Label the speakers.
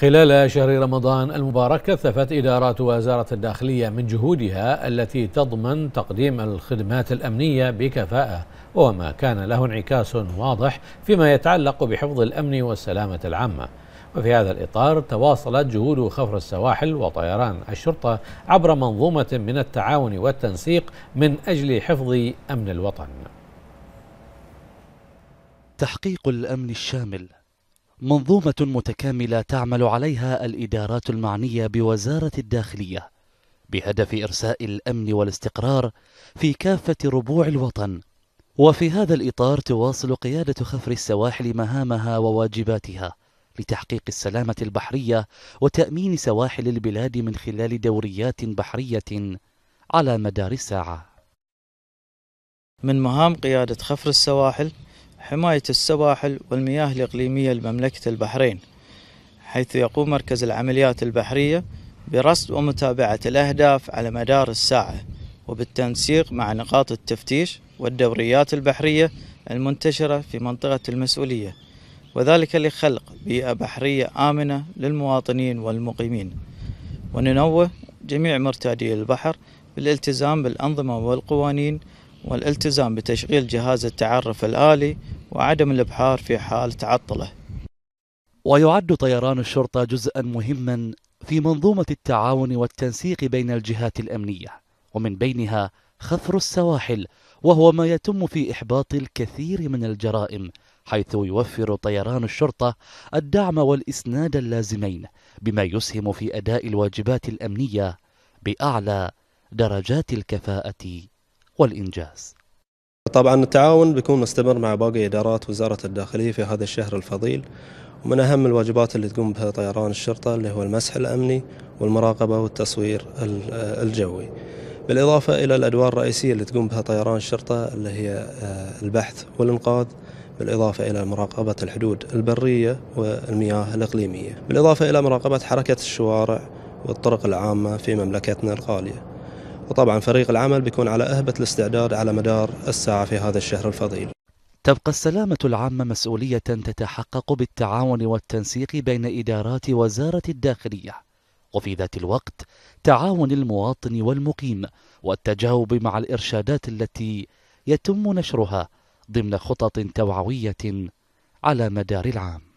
Speaker 1: خلال شهر رمضان المبارك كثفت إدارات وزارة الداخلية من جهودها التي تضمن تقديم الخدمات الأمنية بكفاءة وما كان له انعكاس واضح فيما يتعلق بحفظ الأمن والسلامة العامة وفي هذا الإطار تواصلت جهود خفر السواحل وطيران الشرطة عبر منظومة من التعاون والتنسيق من أجل حفظ أمن الوطن
Speaker 2: تحقيق الأمن الشامل منظومة متكاملة تعمل عليها الإدارات المعنية بوزارة الداخلية بهدف إرساء الأمن والاستقرار في كافة ربوع الوطن وفي هذا الإطار تواصل قيادة خفر السواحل مهامها وواجباتها لتحقيق السلامة البحرية وتأمين سواحل البلاد من خلال دوريات بحرية على
Speaker 3: مدار الساعة من مهام قيادة خفر السواحل حماية السواحل والمياه الإقليمية لمملكة البحرين حيث يقوم مركز العمليات البحرية برصد ومتابعة الأهداف على مدار الساعة وبالتنسيق مع نقاط التفتيش والدوريات البحرية المنتشرة في منطقة المسؤولية وذلك لخلق بيئة بحرية آمنة للمواطنين والمقيمين وننوه جميع مرتادي البحر بالالتزام بالأنظمة والقوانين والالتزام بتشغيل جهاز التعرف الآلي وعدم الإبحار في حال تعطله ويعد طيران الشرطة
Speaker 2: جزءا مهما في منظومة التعاون والتنسيق بين الجهات الأمنية ومن بينها خفر السواحل وهو ما يتم في إحباط الكثير من الجرائم حيث يوفر طيران الشرطة الدعم والإسناد اللازمين بما يسهم في أداء الواجبات الأمنية بأعلى درجات الكفاءة والإنجاز طبعا التعاون بيكون مستمر مع باقي
Speaker 4: إدارات وزارة الداخلية في هذا الشهر الفضيل ومن أهم الواجبات اللي تقوم بها طيران الشرطة اللي هو المسح الأمني والمراقبة والتصوير الجوي بالإضافة إلى الأدوار الرئيسية اللي تقوم بها طيران الشرطة اللي هي آه، البحث والإنقاذ بالإضافة إلى مراقبة الحدود البرية والمياه الإقليمية بالإضافة إلى مراقبة حركة الشوارع والطرق العامة في مملكتنا الغالية وطبعا
Speaker 2: فريق العمل بيكون على أهبة الاستعداد على مدار الساعة في هذا الشهر الفضيل تبقى السلامة العامة مسؤولية تتحقق بالتعاون والتنسيق بين إدارات وزارة الداخلية وفي ذات الوقت تعاون المواطن والمقيم والتجاوب مع الإرشادات التي يتم نشرها ضمن خطط
Speaker 3: توعوية على مدار العام